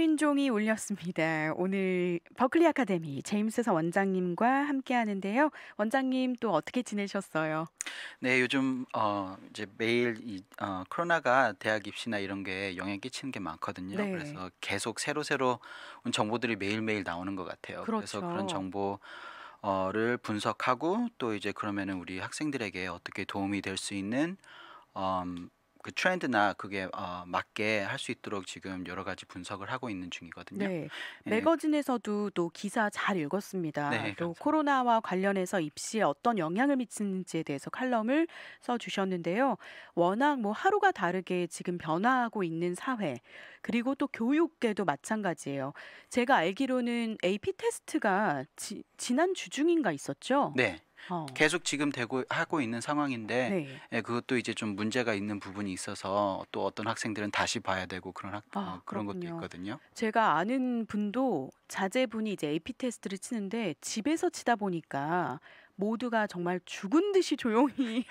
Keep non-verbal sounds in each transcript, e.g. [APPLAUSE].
호인종이 울렸습니다. 오늘 버클리 아카데미 제임스서 원장님과 함께 하는데요. 원장님 또 어떻게 지내셨어요? 네, 요즘 어 이제 매일 이 어, 코로나가 대학 입시나 이런 게 영향 끼치는 게 많거든요. 네. 그래서 계속 새로 새로 정보들이 매일매일 나오는 것 같아요. 그렇죠. 그래서 그런 정보 어를 분석하고 또 이제 그러면은 우리 학생들에게 어떻게 도움이 될 수 있는 음, 그 트렌드나 그게 어, 맞게 할 수 있도록 지금 여러 가지 분석을 하고 있는 중이거든요. 네. 네. 매거진에서도 또 기사 잘 읽었습니다. 네, 또 감사합니다. 그렇죠. 코로나와 관련해서 입시에 어떤 영향을 미치는지에 대해서 칼럼을 써 주셨는데요. 워낙 뭐 하루가 다르게 지금 변화하고 있는 사회 그리고 또 교육계도 마찬가지예요. 제가 알기로는 AP 테스트가 지, 지난 주중인가 있었죠. 네. 어. 계속 지금 되고 하고 있는 상황인데 네. 예, 그것도 이제 좀 문제가 있는 부분이 있어서 또 어떤 학생들은 다시 봐야 되고 그런 학, 아, 어, 그런 것도 있거든요. 제가 아는 분도 자제분이 이제 AP 테스트를 치는데 집에서 치다 보니까 모두가 정말 죽은 듯이 조용히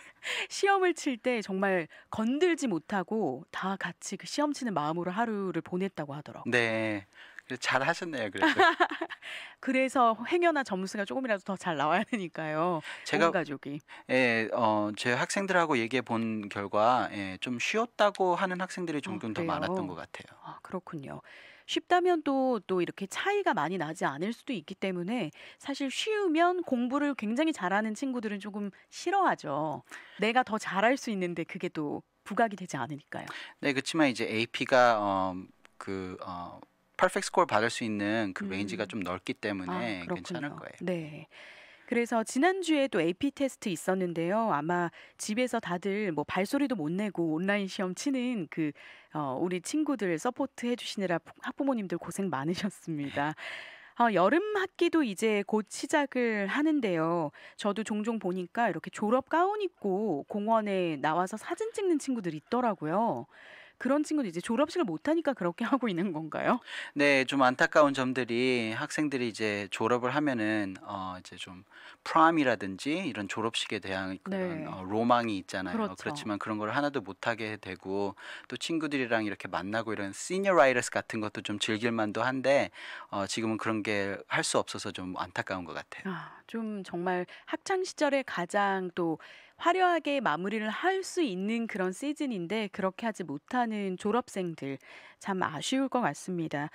[LAUGHS] 시험을 칠 때 정말 건들지 못하고 다 같이 그 시험 치는 마음으로 하루를 보냈다고 하더라고요. 네. 네, 잘 하셨네요. 그래도. [LAUGHS] 그래서 행여나 점수가 조금이라도 더 잘 나와야 되니까요. 제가 가족이 예, 어, 제 학생들하고 얘기해 본 결과 예, 좀 쉬웠다고 하는 학생들이 아, 종종 어, 더 많았던 것 같아요. 아, 그렇군요. 쉽다면 또, 또 이렇게 차이가 많이 나지 않을 수도 있기 때문에 사실 쉬우면 공부를 굉장히 잘하는 친구들은 조금 싫어하죠. 내가 더 잘할 수 있는데 그게 또 부각이 되지 않으니까요. 네, 그렇지만 이제 AP가 어, 그 어, 퍼펙트 스코어 받을 수 있는 그 음. 레인지가 좀 넓기 아, 때문에 아, 괜찮을 거예요. 네. 그래서 지난주에 또 AP 테스트 있었는데요. 아마 집에서 다들 뭐 발소리도 못 내고 온라인 시험 치는 그 어, 우리 친구들 서포트 해주시느라 학부모님들 고생 많으셨습니다. 어, 여름 학기도 이제 곧 시작을 하는데요. 저도 종종 보니까 이렇게 졸업 가운 입고 공원에 나와서 사진 찍는 친구들이 있더라고요. 그런 친구들 이제 졸업식을 못하니까 그렇게 [LAUGHS] 하고 있는 건가요? 네, 좀 안타까운 점들이 학생들이 이제 졸업을 하면은 어 이제 좀 프라임이라든지 이런 졸업식에 대한 네. 그런 네. 어, 로망이 있잖아요. 그렇죠. 그렇지만 그런 걸 하나도 못하게 되고 또 친구들이랑 이렇게 만나고 이런 시니어라이더스 같은 것도 좀 즐길 만도 한데 어, 지금은 그런 게 할 수 없어서 좀 안타까운 것 같아요. 아, 좀 정말 학창 시절에 가장 또 화려하게 마무리를 할 수 있는 그런 시즌인데 그렇게 하지 못하는 졸업생들 참 아쉬울 것 같습니다.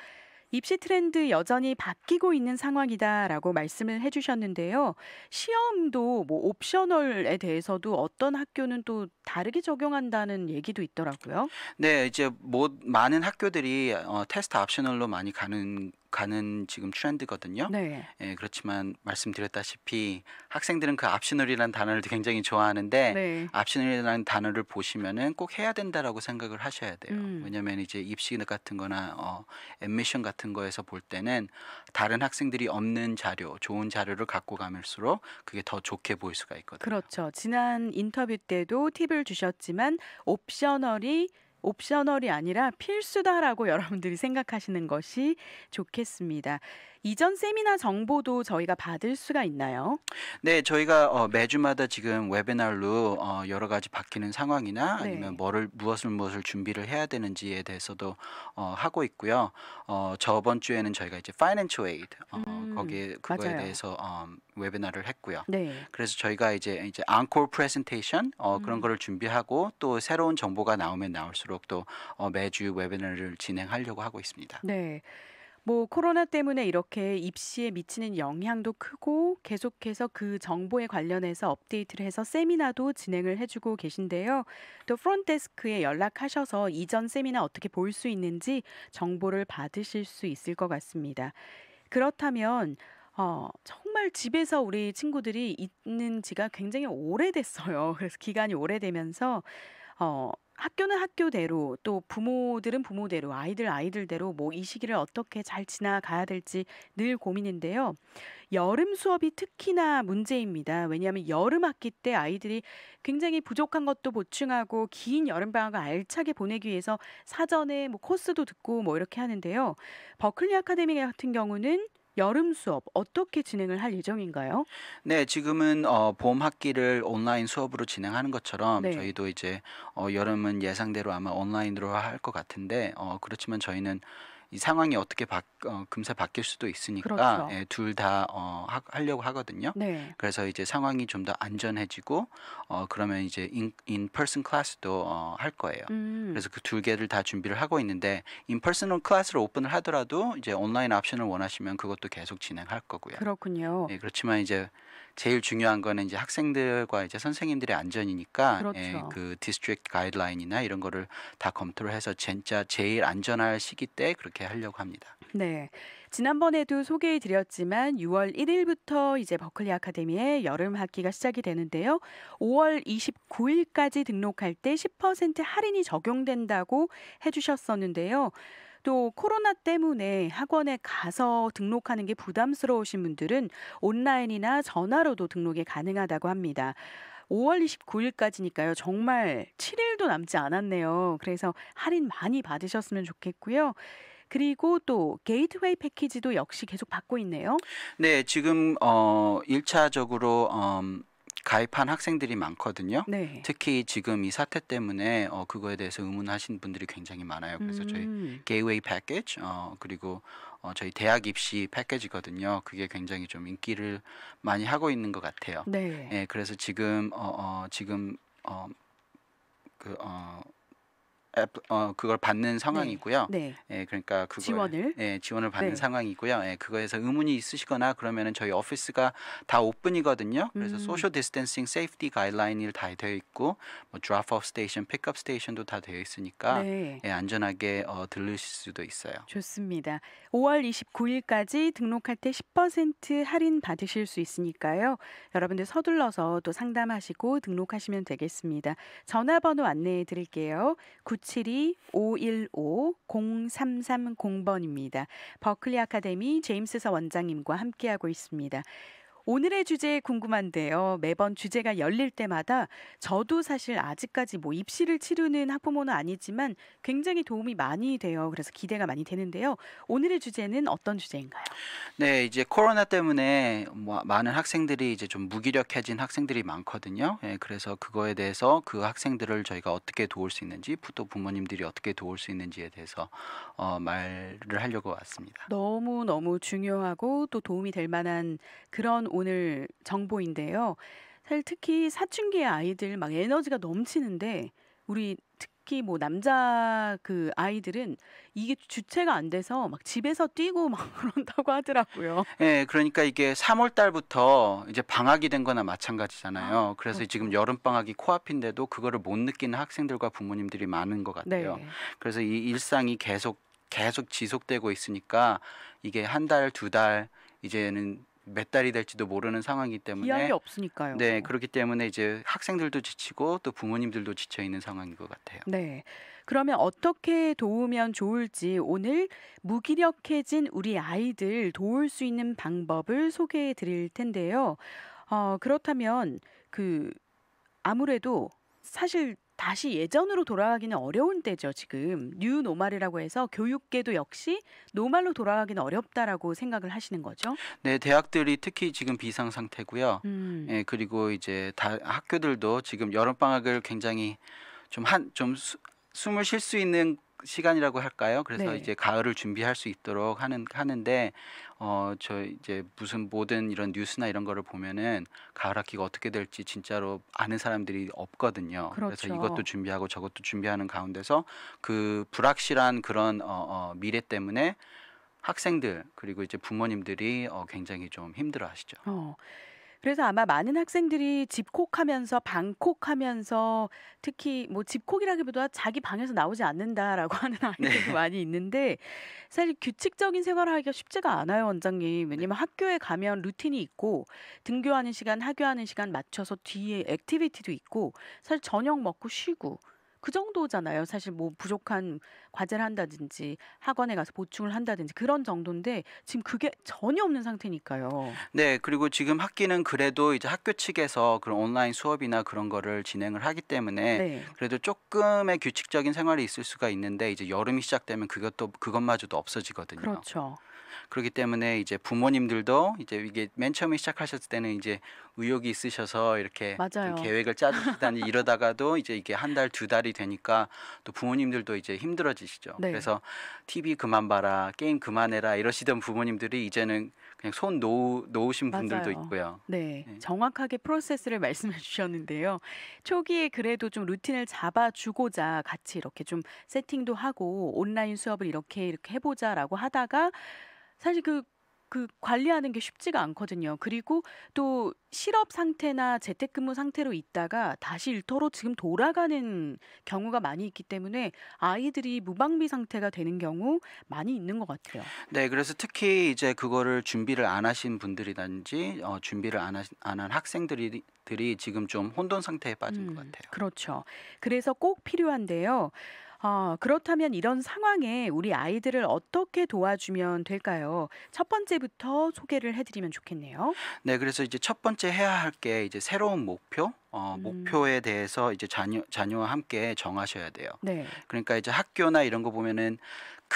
입시 트렌드 여전히 바뀌고 있는 상황이다라고 말씀을 해주셨는데요. 시험도 뭐 옵셔널에 대해서도 어떤 학교는 또 다르게 적용한다는 얘기도 있더라고요. 네, 이제 뭐 많은 학교들이 어, 테스트 옵셔널로 많이 가는 가는 지금 트렌드거든요. 네. 예, 그렇지만 말씀드렸다시피 학생들은 그압신놀이라는 단어를 굉장히 좋아하는데 네. 앞신놀이라는 단어를 보시면은 꼭 해야 된다라고 생각을 하셔야 돼요. 음. 왜냐면 이제 입시 같은 거나 어 엠미션 같은 거에서 볼 때는 다른 학생들이 없는 자료, 좋은 자료를 갖고 가면수록 그게 더 좋게 보일 수가 있거든요. 그렇죠. 지난 인터뷰 때도 팁을 주셨지만 옵셔널이 옵셔널이 아니라 필수다라고 [LAUGHS] 여러분들이 생각하시는 것이 좋겠습니다. 이전 세미나 정보도 저희가 받을 수가 있나요? 네, 저희가 어, 매주마다 지금 웨비나로 어, 여러 가지 바뀌는 상황이나 네. 아니면 뭐를 무엇을 무엇을 준비를 해야 되는지에 대해서도 어, 하고 있고요. 어, 저번 주에는 저희가 이제 파이낸셜 에이드 어, 음, 거기에 그거에 맞아요. 대해서 어, 웨비나를 했고요. 네. 그래서 저희가 이제 이제 앙콜 프레젠테이션 어, 그런 음. 거를 준비하고 또 새로운 정보가 나오면 나올수록 또 어, 매주 웨비나를 진행하려고 하고 있습니다. 네. 뭐 코로나 때문에 이렇게 입시에 미치는 영향도 크고 계속해서 그 정보에 관련해서 업데이트를 해서 세미나도 진행을 해주고 계신데요. 또 프론트데스크에 연락하셔서 이전 세미나 어떻게 볼 수 있는지 정보를 받으실 수 있을 것 같습니다. 그렇다면 어, 정말 집에서 우리 친구들이 있는 지가 굉장히 오래됐어요. [LAUGHS] 그래서 기간이 오래되면서 어, 학교는 학교대로 또 부모들은 부모대로 아이들 아이들대로 뭐 이 시기를 어떻게 잘 지나가야 될지 늘 고민인데요. 여름 수업이 특히나 문제입니다. 왜냐하면 여름 학기 때 아이들이 굉장히 부족한 것도 보충하고 긴 여름 방학을 알차게 보내기 위해서 사전에 뭐 코스도 듣고 뭐 이렇게 하는데요. 버클리 아카데미 같은 경우는 여름 수업 어떻게 진행을 할 예정인가요? 네, 지금은 어, 봄 학기를 온라인 수업으로 진행하는 것처럼 네. 저희도 이제 어, 여름은 예상대로 아마 온라인으로 할 것 같은데 어, 그렇지만 저희는 이 상황이 어떻게 바, 어, 금세 바뀔 수도 있으니까 그렇죠. 예, 둘 다 어, 하, 려고 하거든요. 네. 그래서 이제 상황이 좀 더 안전해지고 어, 그러면 이제 인, 인 퍼슨 클래스도 어, 할 거예요. 음. 그래서 그 두 개를 다 준비를 하고 있는데 인 퍼슨 클래스를 오픈을 하더라도 이제 온라인 옵션을 원하시면 그것도 계속 진행할 거고요. 그렇군요. 예, 그렇지만 이제 제일 중요한 거는 이제 학생들과 이제 선생님들의 안전이니까 예, 그렇죠. 예, 그 디스트릭트 가이드라인이나 이런 거를 다 검토를 해서 진짜 제일 안전할 시기 때 그렇게 하려고 합니다. 네. 지난번에도 소개해 드렸지만 6월 1일부터 이제 버클리 아카데미의 여름 학기가 시작이 되는데요. 5월 29일까지 등록할 때 10% 할인이 적용된다고 해 주셨었는데요. 또 코로나 때문에 학원에 가서 등록하는 게 부담스러우신 분들은 온라인이나 전화로도 등록이 가능하다고 합니다. 5월 29일까지니까요. 정말 7일도 남지 않았네요. 그래서 할인 많이 받으셨으면 좋겠고요. 그리고 또 게이트웨이 패키지도 역시 계속 받고 있네요. 네, 지금 어 1차적으로 음 가입한 학생들이 많거든요. 네. 특히 지금 이 사태 때문에 어, 그거에 대해서 의문하신 분들이 굉장히 많아요. 그래서 음. 저희 게이웨이 패키지 어, 그리고 어, 저희 대학 입시 패키지거든요. 그게 굉장히 좀 인기를 많이 하고 있는 것 같아요. 네. 예, 그래서 지금 어, 어 지금 어, 그 어. 어, 그걸 받는 네. 상황이고요. 네. 네. 예, 그러니까 그 지원을 예, 지원을 받는 네. 상황이고요. 예, 그거에서 의문이 있으시거나 그러면은 저희 오피스가 다 오픈이거든요. 그래서 음. 소셜 디스탠싱 세이프티 가이드라인이 다 되어 있고 뭐 드랍업 스테이션, 픽업 스테이션도 다 되어 있으니까 네. 예, 안전하게 어, 들르실 수도 있어요. 좋습니다. 5월 29일까지 등록할 때 10% 할인 받으실 수 있으니까요. 여러분들 서둘러서 또 상담하시고 등록하시면 되겠습니다. 전화번호 안내해 드릴게요. 072-515-0330번입니다. 버클리 아카데미 제임스서 원장님과 함께하고 있습니다. 오늘의 주제 궁금한데요. 매번 주제가 열릴 때마다 저도 사실 아직까지 뭐 입시를 치르는 학부모는 아니지만 굉장히 도움이 많이 돼요. 그래서 기대가 많이 되는데요. 오늘의 주제는 어떤 주제인가요? 네, 이제 코로나 때문에 뭐 많은 학생들이 이제 좀 무기력해진 학생들이 많거든요. 예, 그래서 그거에 대해서 그 학생들을 저희가 어떻게 도울 수 있는지 또 부모님들이 어떻게 도울 수 있는지에 대해서 어, 말을 하려고 왔습니다. 너무 너무 중요하고 또 도움이 될 만한 그런 오늘 정보인데요. 사실 특히 사춘기의 아이들 막 에너지가 넘치는데 우리 특히 뭐 남자 그 아이들은 이게 주체가 안 돼서 막 집에서 뛰고 막 [LAUGHS] 그런다고 하더라고요. 예, 네, 그러니까 이게 3월 달부터 이제 방학이 된 거나 마찬가지잖아요. 아, 그래서 그렇구나. 지금 여름 방학이 코앞인데도 그거를 못 느끼는 학생들과 부모님들이 많은 것 같아요. 네. 그래서 이 일상이 계속 계속 지속되고 있으니까 이게 한 달, 두 달 이제는 몇 달이 될지도 모르는 상황이기 때문에 기약이 없으니까요. 네, 그렇기 때문에 이제 학생들도 지치고 또 부모님들도 지쳐 있는 상황인 것 같아요. 네. 그러면 어떻게 도우면 좋을지 오늘 무기력해진 우리 아이들 도울 수 있는 방법을 소개해 드릴 텐데요. 어, 그렇다면 그 아무래도 사실 다시 예전으로 돌아가기는 어려운 때죠, 지금. 뉴 노말이라고 해서 교육계도 역시 노말로 돌아가기는 어렵다라고 생각을 하시는 거죠? 네, 대학들이 특히 지금 비상 상태고요. 음. 예, 그리고 이제 다 학교들도 지금 여름방학을 굉장히 좀 한, 좀 숨을 쉴 수 있는 시간이라고 할까요? 그래서 네. 이제 가을을 준비할 수 있도록 하는 하는데 어저 이제 무슨 모든 이런 뉴스나 이런 거를 보면은 가을 학기가 어떻게 될지 진짜로 아는 사람들이 없거든요. 그렇죠. 그래서 이것도 준비하고 저것도 준비하는 가운데서 그 불확실한 그런 어, 어 미래 때문에 학생들 그리고 이제 부모님들이 어 굉장히 좀 힘들어 하시죠. 어. 그래서 아마 많은 학생들이 집콕하면서 방콕하면서 특히 뭐 집콕이라기보다 자기 방에서 나오지 않는다라고 [LAUGHS] 하는 아이들도 네. 많이 있는데 사실 규칙적인 생활을 하기가 쉽지가 않아요, 원장님. 네. 왜냐면 학교에 가면 루틴이 있고 등교하는 시간, 학교하는 시간 맞춰서 뒤에 액티비티도 있고 사실 저녁 먹고 쉬고 그 정도잖아요. 사실 뭐 부족한 과제를 한다든지 학원에 가서 보충을 한다든지 그런 정도인데 지금 그게 전혀 없는 상태니까요. 네, 그리고 지금 학기는 그래도 이제 학교 측에서 그런 온라인 수업이나 그런 거를 진행을 하기 때문에 네. 그래도 조금의 규칙적인 생활이 있을 수가 있는데 이제 여름이 시작되면 그것도 그것마저도 없어지거든요. 그렇죠. 그렇기 때문에 이제 부모님들도 이제 이게 맨 처음에 시작하셨을 때는 이제 의욕이 있으셔서 이렇게 계획을 짜주시다니 이러다가도 이제 이게 한 달 두 달이 되니까 또 부모님들도 이제 힘들어지 있으시죠. 네. 그래서 TV 그만 봐라, 게임 그만해라 이러시던 부모님들이 이제는 그냥 손 놓으, 놓으신 맞아요. 분들도 있고요. 네. 네. 정확하게 프로세스를 [LAUGHS] 말씀해 주셨는데요. 초기에 그래도 좀 루틴을 잡아주고자 같이 이렇게 좀 세팅도 하고 온라인 수업을 이렇게 이렇게 해보자라고 하다가 사실 그그 관리하는 게 쉽지가 않거든요. 그리고 또 실업 상태나 재택근무 상태로 있다가 다시 일터로 지금 돌아가는 경우가 많이 있기 때문에 아이들이 무방비 상태가 되는 경우 많이 있는 것 같아요. 네, 그래서 특히 이제 그거를 준비를 안 하신 분들이든지 어, 준비를 안한 안한 학생들이 들이 지금 좀 혼돈 상태에 빠진 음, 것 같아요. 그렇죠. 그래서 꼭 필요한데요. 어, 그렇다면 이런 상황에 우리 아이들을 어떻게 도와주면 될까요? 첫 번째부터 소개를 해드리면 좋겠네요. 네, 그래서 이제 첫 번째 해야 할 게 이제 새로운 목표, 어, 음. 목표에 대해서 이제 자녀, 자녀와 함께 정하셔야 돼요. 네. 그러니까 이제 학교나 이런 거 보면은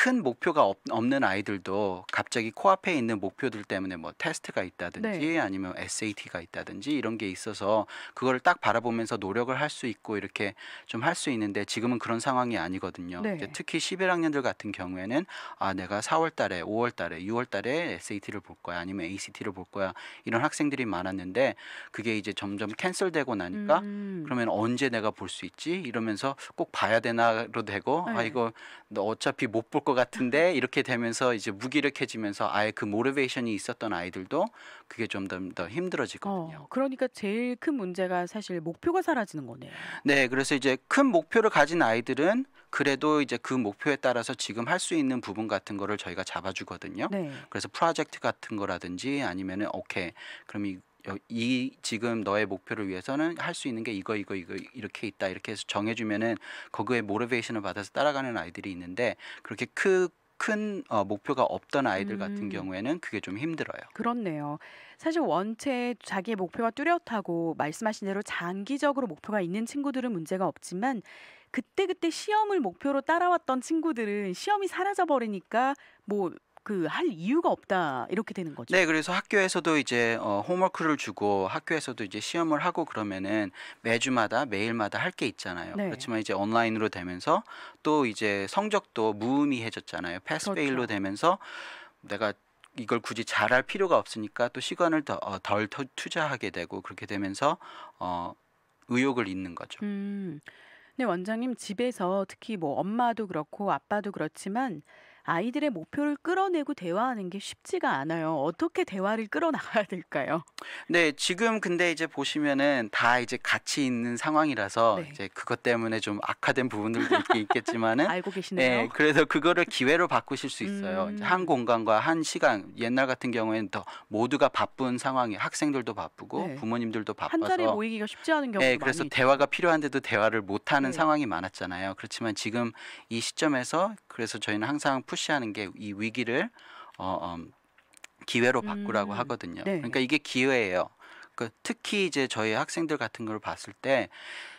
큰 목표가 없, 는 아이들도 갑자기 코앞에 있는 목표들 때문에 뭐 테스트가 있다든지 네. 아니면 SAT가 있다든지 이런 게 있어서 그거를 딱 바라보면서 노력을 할 수 있고 이렇게 좀 할 수 있는데 지금은 그런 상황이 아니거든요. 네. 특히 11학년들 같은 경우에는 아 내가 4월 달에 5월 달에 6월 달에 SAT를 볼 거야 아니면 ACT를 볼 거야 이런 학생들이 많았는데 그게 이제 점점 캔슬되고 나니까 음. 그러면 언제 내가 볼 수 있지 이러면서 꼭 봐야 되나로 되고 아, 네. 아 이거 너 어차피 못볼 것 같은데 이렇게 되면서 이제 무기력해지면서 아예 그 모티베이션이 있었던 아이들도 그게 좀 더 더 힘들어지거든요. 어, 그러니까 제일 큰 문제가 사실 목표가 사라지는 거네요. 네, 그래서 이제 큰 목표를 가진 아이들은 그래도 이제 그 목표에 따라서 지금 할 수 있는 부분 같은 거를 저희가 잡아주거든요. 네. 그래서 프로젝트 같은 거라든지 아니면은 오케이 그럼 이이 지금 너의 목표를 위해서는 할 수 있는 게 이거 이거 이거 이렇게 있다 이렇게 해서 정해주면은 거기에 모티베이션을 받아서 따라가는 아이들이 있는데 그렇게 크, 큰 어, 목표가 없던 아이들 음. 같은 경우에는 그게 좀 힘들어요. 그렇네요. 사실 원체 자기의 목표가 뚜렷하고 말씀하신 대로 장기적으로 목표가 있는 친구들은 문제가 없지만 그때그때 그때 시험을 목표로 따라왔던 친구들은 시험이 사라져 버리니까 뭐 그할 이유가 없다 이렇게 되는 거죠. 네, 그래서 학교에서도 이제 어, 홈워크를 주고 학교에서도 이제 시험을 하고 그러면은 매주마다 매일마다 할 게 있잖아요. 네. 그렇지만 이제 온라인으로 되면서 또 이제 성적도 무의미해졌잖아요. 패스페일로 그렇죠. 되면서 내가 이걸 굳이 잘할 필요가 없으니까 또 시간을 더, 어, 덜 투자하게 되고 그렇게 되면서 어, 의욕을 잃는 거죠. 음. 네, 원장님 집에서 특히 뭐 엄마도 그렇고 아빠도 그렇지만 아이들의 목표를 끌어내고 대화하는 게 쉽지가 않아요. 어떻게 대화를 끌어나가야 될까요? 네, 지금 근데 이제 보시면은 다 이제 같이 있는 상황이라서 네. 이제 그것 때문에 좀 악화된 부분들도 있긴 있겠지만은 [LAUGHS] 알고 계시네요. 네, 그래서 그거를 기회로 바꾸실 수 있어요. 음. 한 공간과 한 시간 옛날 같은 경우에는 더 모두가 바쁜 상황이 학생들도 바쁘고 네. 부모님들도 바빠서 한 자리에 모이기가 쉽지 않은 경우가 네, 예, 그래서 대화가 필요한데도 대화를 못 하는 네. 상황이 많았잖아요. 그렇지만 지금 이 시점에서 그래서 저희는 항상 푸 푸시하는 게 이 위기를 어, 음, 기회로 바꾸라고 음, 하거든요. 네. 그러니까 이게 기회예요. 그 특히 이제 저희 학생들 같은 걸 봤을 때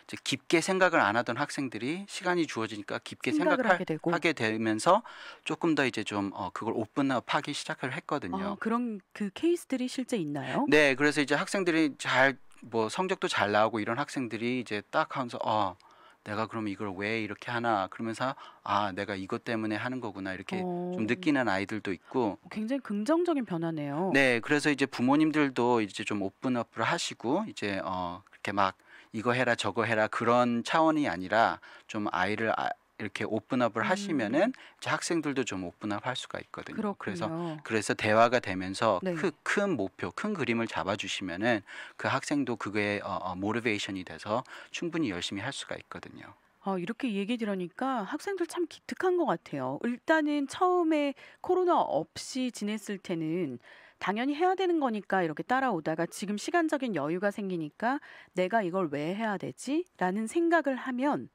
이제 깊게 생각을 안 하던 학생들이 시간이 주어지니까 깊게 생각을 하게, 되고. 하게 되면서 조금 더 이제 좀 어, 그걸 오픈업하기 시작을 했거든요. 아, 그런 그 케이스들이 실제 있나요? 네, 그래서 이제 학생들이 잘 뭐 성적도 잘 나오고 이런 학생들이 이제 딱 하면서 어 내가 그럼 이걸 왜 이렇게 하나 그러면서 아 내가 이것 때문에 하는 거구나 이렇게 오. 어. 좀 느끼는 아이들도 있고 굉장히 긍정적인 변화네요. 네, 그래서 이제 부모님들도 이제 좀 오픈업을 하시고 이제 어이렇게막 이거 해라 저거 해라 그런 차원이 아니라 좀 아이를 아, 이렇게 오픈업을 음. 하시면은 학생들도 좀 오픈업 할 수가 있거든요. 그렇군요. 그래서 그래서 대화가 되면서 네. 그, 큰 목표, 큰 그림을 잡아주시면은 그 학생도 그게 어, 어, 모티베이션이 돼서 충분히 열심히 할 수가 있거든요. 어, 이렇게 얘기 들으니까 학생들 참 기특한 것 같아요. 일단은 처음에 코로나 없이 지냈을 때는 당연히 해야 되는 거니까 이렇게 따라오다가 지금 시간적인 여유가 생기니까 내가 이걸 왜 해야 되지? 라는 생각을 하면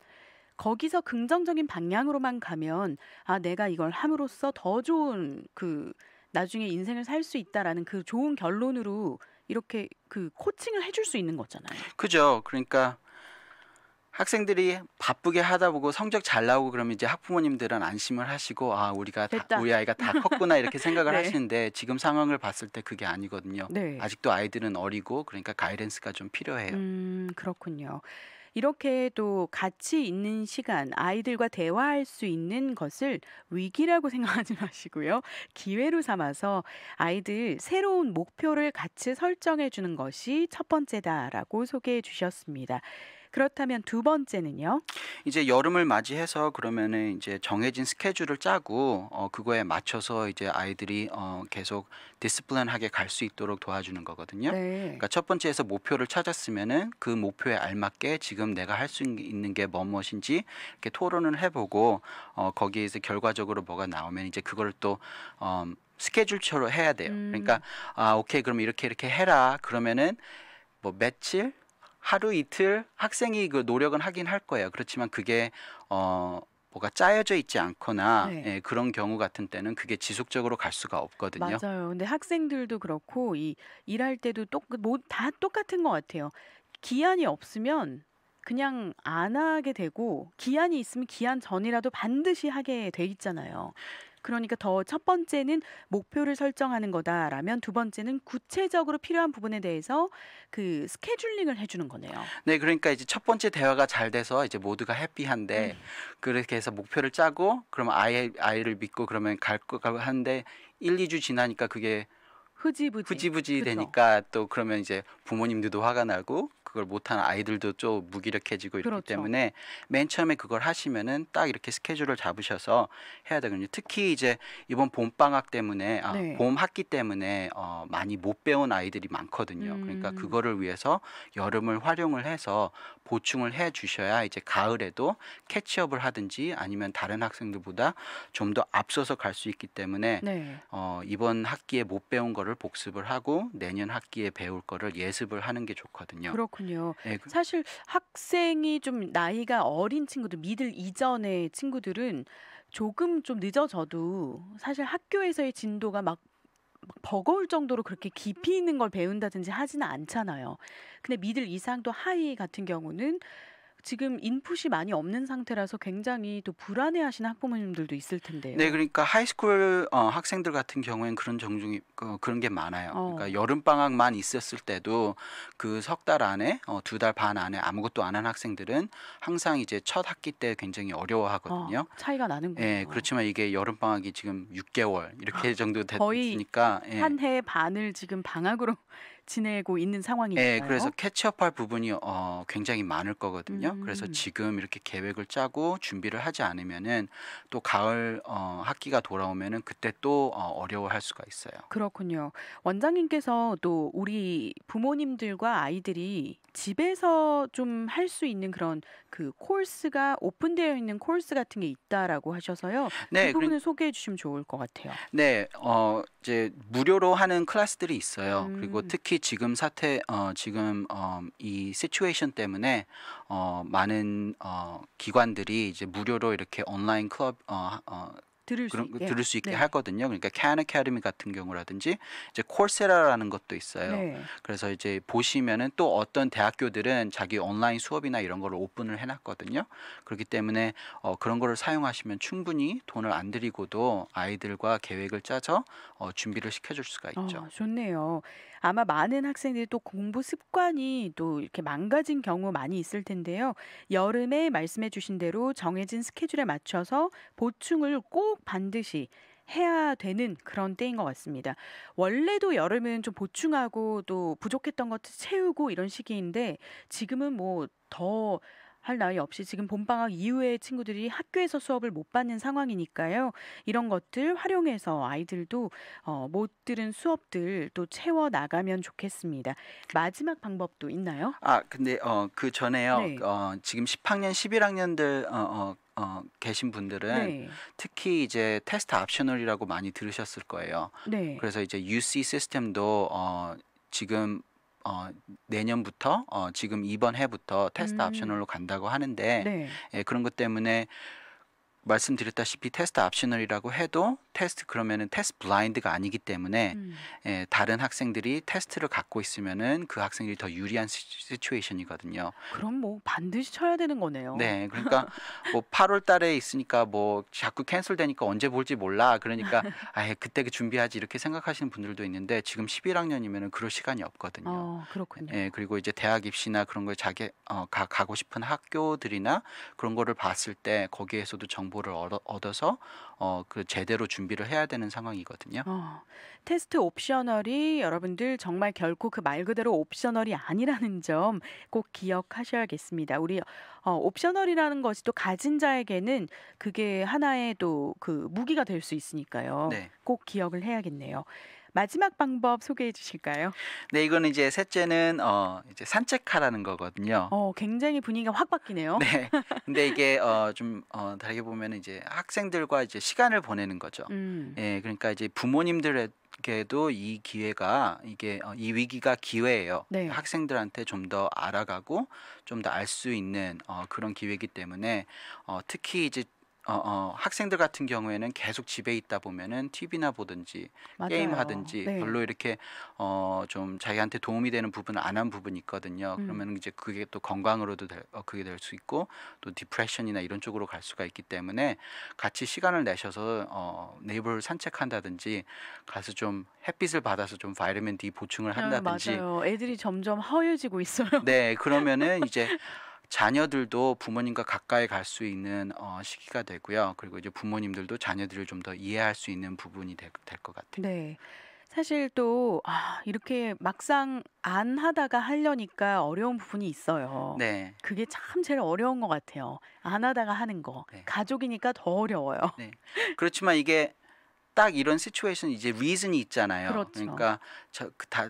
거기서 긍정적인 방향으로만 가면 아 내가 이걸 함으로써 더 좋은 그 나중에 인생을 살 수 있다라는 그 좋은 결론으로 이렇게 그 코칭을 해줄 수 있는 거잖아요. 그죠. 그러니까 학생들이 바쁘게 하다 보고 성적 잘 나오고 그러면 이제 학부모님들은 안심을 하시고 아 우리가 다, 우리 아이가 다 컸구나 이렇게 생각을 [LAUGHS] 네. 하시는데 지금 상황을 봤을 때 그게 아니거든요. 네. 아직도 아이들은 어리고 그러니까 가이던스가 좀 필요해요. 음, 그렇군요. 이렇게 또 같이 있는 시간, 아이들과 대화할 수 있는 것을 위기라고 [LAUGHS] 생각하지 마시고요. 기회로 삼아서 아이들 새로운 목표를 같이 설정해 주는 것이 첫 번째다라고 소개해 주셨습니다. 그렇다면 두 번째는요? 이제 여름을 맞이해서 그러면은 이제 정해진 스케줄을 짜고 어, 그거에 맞춰서 이제 아이들이 어, 계속 디스플린하게 갈 수 있도록 도와주는 거거든요. 네. 그러니까 첫 번째에서 목표를 찾았으면은 그 목표에 알맞게 지금 내가 할 수 있는 게 무엇인지 이렇게 토론을 해보고 어, 거기에서 결과적으로 뭐가 나오면 이제 그걸 또 어, 스케줄처럼 해야 돼요. 음. 그러니까 아 오케이 그럼 이렇게 이렇게 해라 그러면은 뭐 며칠 하루 이틀 학생이 그 노력은 하긴 할 거예요. 그렇지만 그게 어 뭐가 짜여져 있지 않거나 네. 예, 그런 경우 같은 때는 그게 지속적으로 갈 수가 없거든요. 맞아요. 근데 학생들도 그렇고 이 일할 때도 똑뭐다 똑같은 것 같아요. 기한이 없으면 그냥 안 하게 되고 기한이 있으면 기한 전이라도 반드시 하게 돼 있잖아요. 그러니까 더 첫 번째는 목표를 설정하는 거다라면 두 번째는 구체적으로 필요한 부분에 대해서 그 스케줄링을 해주는 거네요. 네, 그러니까 이제 첫 번째 대화가 잘 돼서 이제 모두가 해피한데 음. 그렇게 해서 목표를 짜고 그러면 아이 아이를 믿고 그러면 갈것 하는데 1, 2주 지나니까 그게 흐지부지, 흐지부지 되니까 또 그러면 이제 부모님들도 화가 나고 그걸 못하는 아이들도 좀 무기력해지고 이렇기 그렇 때문에 맨 처음에 그걸 하시면은 딱 이렇게 스케줄을 잡으셔서 해야 되거든요. 특히 이제 이번 봄 방학 때문에 아, 네. 봄 학기 때문에 어, 많이 못 배운 아이들이 많거든요. 그러니까 음. 그러니까 그거를 위해서 여름을 활용을 해서 보충을 해 주셔야 이제 가을에도 캐치업을 하든지 아니면 다른 학생들보다 좀 더 앞서서 갈 수 있기 때문에 네. 어, 이번 학기에 못 배운 거를 복습을 하고 내년 학기에 배울 거를 예습을 하는 게 좋거든요. 그렇군요. 그렇군요. 네, 그- 사실 학생이 좀 나이가 어린 친구들, 미들 이전의 친구들은 조금 좀 늦어져도 사실 학교에서의 진도가 막, 버거울 정도로 그렇게 깊이 있는 걸 배운다든지 하지는 않잖아요. 근데 미들 이상 도 하이 같은 경우는 지금 인풋이 많이 없는 상태라서 굉장히 또 불안해하시는 학부모님들도 있을 텐데요. 네, 그러니까 하이스쿨 어, 학생들 같은 경우엔 그런 정중이 어, 그런 게 많아요. 어. 그러니까 여름 방학만 있었을 때도 그 석 달 안에 어, 두달 반 안에 아무것도 안 한 학생들은 항상 이제 첫 학기 때 굉장히 어려워하거든요. 어, 차이가 나는군요. 예, 그렇지만 이게 여름 방학이 지금 6개월 이렇게 아, 정도 됐으니까 예. 한해 반을 지금 방학으로 지내고 있는 상황이니까요. 네, 예, 그래서 캐치업할 부분이 어, 굉장히 많을 거거든요. 음. 그래서 지금 이렇게 계획을 짜고 준비를 하지 않으면은 또 가을 어, 학기가 돌아오면은 그때 또 어, 려워할 수가 있어요. 그렇군요. 원장님께서 또 우리 부모님들과 아이들이 집에서 좀 할 수 있는 그런 그 코스가 오픈되어 있는 코스 같은 게 있다라고 하셔서요. 네, 그 부분을 그래, 소개해 주시면 좋을 것 같아요. 네, 어 이제 무료로 하는 클래스들이 있어요. 음. 그리고 특히 지금 사태 어 지금 어이 시츄에이션 때문에 어 많은 어 기관들이 이제 무료로 이렇게 온라인 클럽 어, 어 들을 수, 그런, 예. 들을 수 있게 네. 하거든요. 그러니까 캔 아카데미 같은 경우라든지 이제 콜세라라는 것도 있어요. 네. 그래서 이제 보시면은 또 어떤 대학교들은 자기 온라인 수업이나 이런 거를 오픈을 해놨거든요. 그렇기 때문에 어, 그런 거를 사용하시면 충분히 돈을 안 들이고도 아이들과 계획을 짜서 어, 준비를 시켜줄 수가 아, 있죠. 어, 좋네요. 아마 많은 학생들이 또 공부 습관이 또 이렇게 망가진 경우 많이 있을 텐데요. 여름에 말씀해 주신 대로 정해진 스케줄에 맞춰서 보충을 꼭 반드시 해야 되는 그런 때인 것 같습니다. 원래도 여름은 좀 보충하고 또 부족했던 것들 채우고 이런 시기인데 지금은 뭐더 할 나위 없이 지금 본방학 이후에 친구들이 학교에서 수업을 못 받는 상황이니까요. 이런 것들 활용해서 아이들도 어, 못 들은 수업들 또 채워 나가면 좋겠습니다. 마지막 방법도 있나요? 아, 근데 어, 그 전에요. 네. 어, 지금 10학년, 11학년들 어, 어, 어, 계신 분들은 네. 특히 이제 테스트 옵셔널이라고 많이 들으셨을 거예요. 네. 그래서 이제 UC 시스템도 어, 지금 어, 내년부터 어, 지금 이번 해부터 테스트 음. 옵셔널로 간다고 하는데 네. 예, 그런 것 때문에 말씀드렸다시피 테스트 옵셔널이라고 해도 테스트 그러면은 테스트 블라인드가 아니기 때문에 음. 예, 다른 학생들이 테스트를 갖고 있으면은 그 학생들이 더 유리한 시츄에이션이거든요. 그럼 뭐 반드시 쳐야 되는 거네요. 네, 그러니까 [LAUGHS] 뭐 8월 달에 있으니까 뭐 자꾸 캔슬되니까 언제 볼지 몰라. 그러니까 [LAUGHS] 아예 그때 그 준비하지 이렇게 생각하시는 분들도 있는데 지금 11학년이면은 그럴 시간이 없거든요. 어, 그렇군요. 예, 그리고 이제 대학 입시나 그런 걸 자기 어, 가, 가고 싶은 학교들이나 그런 거를 봤을 때 거기에서도 정보를 얻어, 얻어서 어, 그 제대로 준비를 해야 되는 상황이거든요. 어, 테스트 옵셔널이 여러분들 정말 결코 그 말 그대로 옵셔널이 아니라는 점 꼭 기억하셔야겠습니다. 우리 어, 옵셔널이라는 것이 또 가진 자에게는 그게 하나의 또 그 무기가 될 수 있으니까요. 네. 꼭 기억을 해야겠네요. 마지막 방법 소개해 주실까요? 네, 이거는 이제 셋째는 어 이제 산책하라는 거거든요. 어, 굉장히 분위기가 확 바뀌네요. 네. 근데 이게 어좀 어, 다르게 보면 이제 학생들과 이제 시간을 보내는 거죠. 음. 예, 그러니까 이제 부모님들의 그도이 기회가 이게 어, 이 위기가 기회예요. 네. 학생들한테 좀 더 알아가고 좀 더 알 수 있는 어, 그런 기회이기 때문에 어, 특히 이제 어, 어, 학생들 같은 경우에는 계속 집에 있다 보면은 TV나 보든지 맞아요. 게임 하든지 네. 별로 이렇게 어, 좀 자기한테 도움이 되는 부분 안 한 부분이 있거든요. 음. 그러면 이제 그게 또 건강으로도 될, 어, 그게 될 수 있고 또 디프레션이나 이런 쪽으로 갈 수가 있기 때문에 같이 시간을 내셔서 어, 네이버를 산책한다든지 가서 좀 햇빛을 받아서 좀 바이러민 D 보충을 아, 한다든지 음, 맞아요. 애들이 점점 허여지고 있어요. 네, 그러면은 이제 [LAUGHS] 자녀들도 부모님과 가까이 갈 수 있는 어, 시기가 되고요. 그리고 이제 부모님들도 자녀들을 좀 더 이해할 수 있는 부분이 될 것 같아요. 네. 사실 또 아, 이렇게 막상 안 하다가 하려니까 어려운 부분이 있어요. 네. 그게 참 제일 어려운 것 같아요. 안 하다가 하는 거. 네. 가족이니까 더 어려워요. 네. 그렇지만 이게 딱 이런 시츄에이션 이제 리즌이 있잖아요. 그렇죠. 그러니까 저, 그다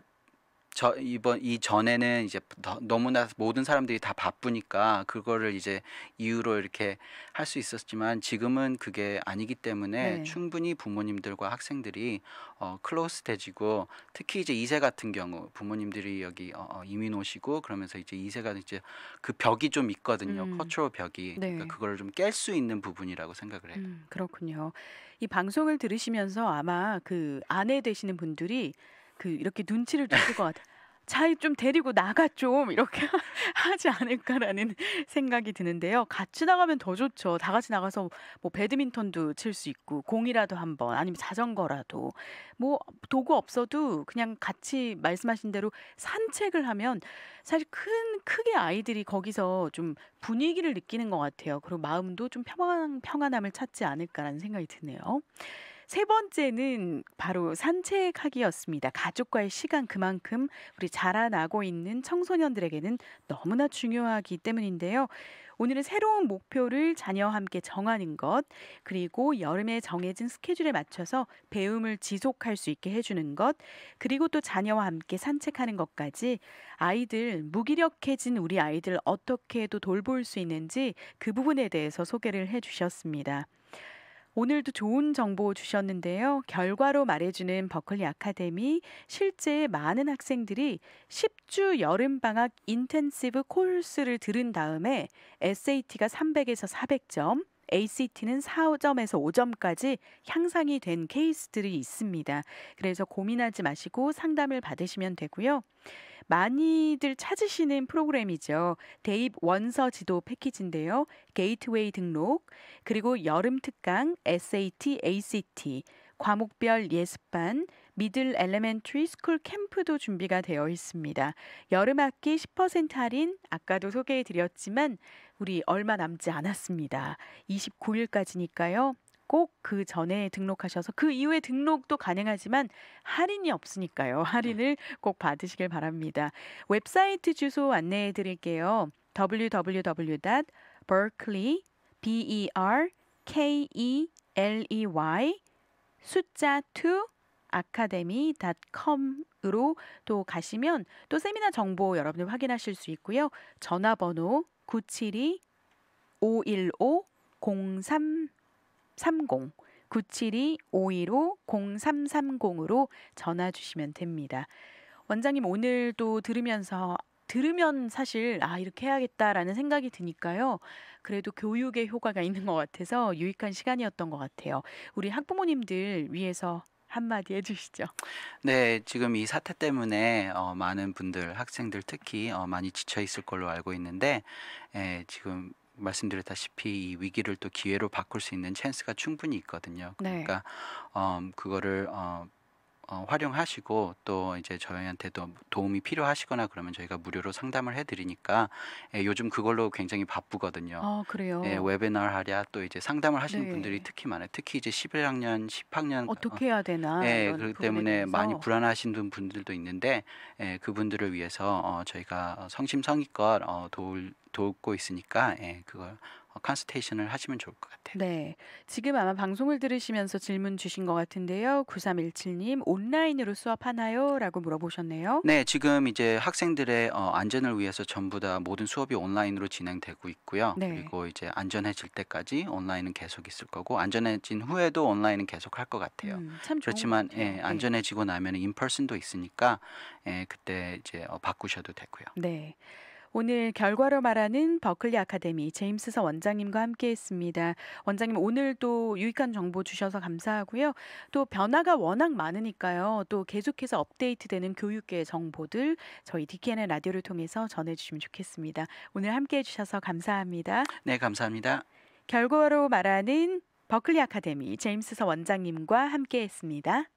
저 이번 이 전에는 이제 너무나 모든 사람들이 다 바쁘니까 그거를 이제 이유로 이렇게 할 수 있었지만 지금은 그게 아니기 때문에 네. 충분히 부모님들과 학생들이 어 클로스돼지고 특히 이제 이세 같은 경우 부모님들이 여기 어, 어, 이민 오시고 그러면서 이제 이세가 이제 그 벽이 좀 있거든요. 음. 커트로 벽이. 네. 그러니까 그거를 좀 깰 수 있는 부분이라고 생각을 해요. 음, 그렇군요. 이 방송을 들으시면서 아마 그 아내 되시는 분들이 그 이렇게 눈치를 줄것 같아. 차이좀 데리고 나가 좀 이렇게 [LAUGHS] 하지 않을까라는 생각이 드는데요. 같이 나가면 더 좋죠. 다 같이 나가서 뭐 배드민턴도 칠 수 있고 공이라도 한번 아니면 자전거라도 뭐 도구 없어도 그냥 같이 말씀하신 대로 산책을 하면 사실 큰 크게 아이들이 거기서 좀 분위기를 느끼는 것 같아요. 그리고 마음도 좀 평안 평안함을 찾지 않을까라는 생각이 드네요. 세 번째는 바로 산책하기였습니다. 가족과의 시간 그만큼 우리 자라나고 있는 청소년들에게는 너무나 중요하기 때문인데요. 오늘은 새로운 목표를 자녀와 함께 정하는 것, 그리고 여름에 정해진 스케줄에 맞춰서 배움을 지속할 수 있게 해주는 것, 그리고 또 자녀와 함께 산책하는 것까지 아이들, 무기력해진 우리 아이들 어떻게 해도 돌볼 수 있는지 그 부분에 대해서 소개를 해주셨습니다. 오늘도 좋은 정보 주셨는데요. 결과로 말해주는 버클리 아카데미 실제 많은 학생들이 10주 여름방학 인텐시브 코스를 들은 다음에 SAT가 300에서 400점, ACT는 4점에서 5점까지 향상이 된 케이스들이 있습니다. 그래서 고민하지 마시고 상담을 받으시면 되고요. 많이들 찾으시는 프로그램이죠. 대입 원서 지도 패키지인데요. 게이트웨이 등록, 그리고 여름 특강, SAT, ACT, 과목별 예습반, 미들 엘레멘트리 스쿨 캠프도 준비가 되어 있습니다. 여름 학기 10% 할인 아까도 소개해 드렸지만 우리 얼마 남지 않았습니다. 29일까지니까요. 꼭 그 전에 등록하셔서 그 이후에 등록도 가능하지만 할인이 없으니까요. 할인을 꼭 받으시길 바랍니다. 웹사이트 주소 안내해 드릴게요. www.berkeley b e r k e l e y 숫자 2 academy.com으로 또 가시면 또 세미나 정보 여러분들 확인하실 수 있고요. 전화번호 972 515 0330 972 515 0330으로 전화 주시면 됩니다. 원장님 오늘도 들으면서 들으면 사실 아 이렇게 해야겠다라는 생각이 드니까요. 그래도 교육의 효과가 있는 것 같아서 유익한 시간이었던 것 같아요. 우리 학부모님들 위해서 한마디 해주시죠. 네, 지금 이 사태 때문에 어, 많은 분들, 학생들 특히 어, 많이 지쳐 있을 걸로 알고 있는데 에, 예, 지금 말씀드렸다시피 이 위기를 또 기회로 바꿀 수 있는 찬스가 충분히 있거든요. 네. 그러니까 어, 그거를 어, 어, 활용하시고 또 이제 저희한테도 도움이 필요하시거나 그러면 저희가 무료로 상담을 해드리니까 예, 요즘 그걸로 굉장히 바쁘거든요. 아 그래요. 예, 웨비나를 하랴 또 이제 상담을 하시는 네. 분들이 특히 많아요. 특히 이제 11학년, 10학년 어떻게 해야 되나? 예, 그렇기 때문에 대해서. 많이 불안하신 분들도 있는데 예, 그분들을 위해서 어, 저희가 성심성의껏 어, 도울 돕고 있으니까 예, 그걸 컨스테이션을 하시면 좋을 것 같아요. 네. 지금 아마 방송을 들으시면서 질문 주신 것 같은데요. 9317님, 온라인으로 수업하나요? 라고 물어보셨네요. 네. 지금 이제 학생들의 어, 안전을 위해서 전부 다 모든 수업이 온라인으로 진행되고 있고요. 네. 그리고 이제 안전해질 때까지 온라인은 계속 있을 거고, 안전해진 후에도 온라인은 계속 할 것 같아요. 음, 참 그렇지만, 예, 네. 안전해지고 나면 인펄슨도 있으니까, 예, 그때 이제 어, 바꾸셔도 되고요. 네. 오늘 결과로 말하는 버클리 아카데미 제임스서 원장님과 함께했습니다. 원장님 오늘도 유익한 정보 주셔서 감사하고요. 또 변화가 워낙 많으니까요. 또 계속해서 업데이트되는 교육계 정보들 저희 DKN 라디오를 통해서 전해주시면 좋겠습니다. 오늘 함께해 주셔서 감사합니다. 네, 감사합니다. 결과로 말하는 버클리 아카데미 제임스서 원장님과 함께했습니다.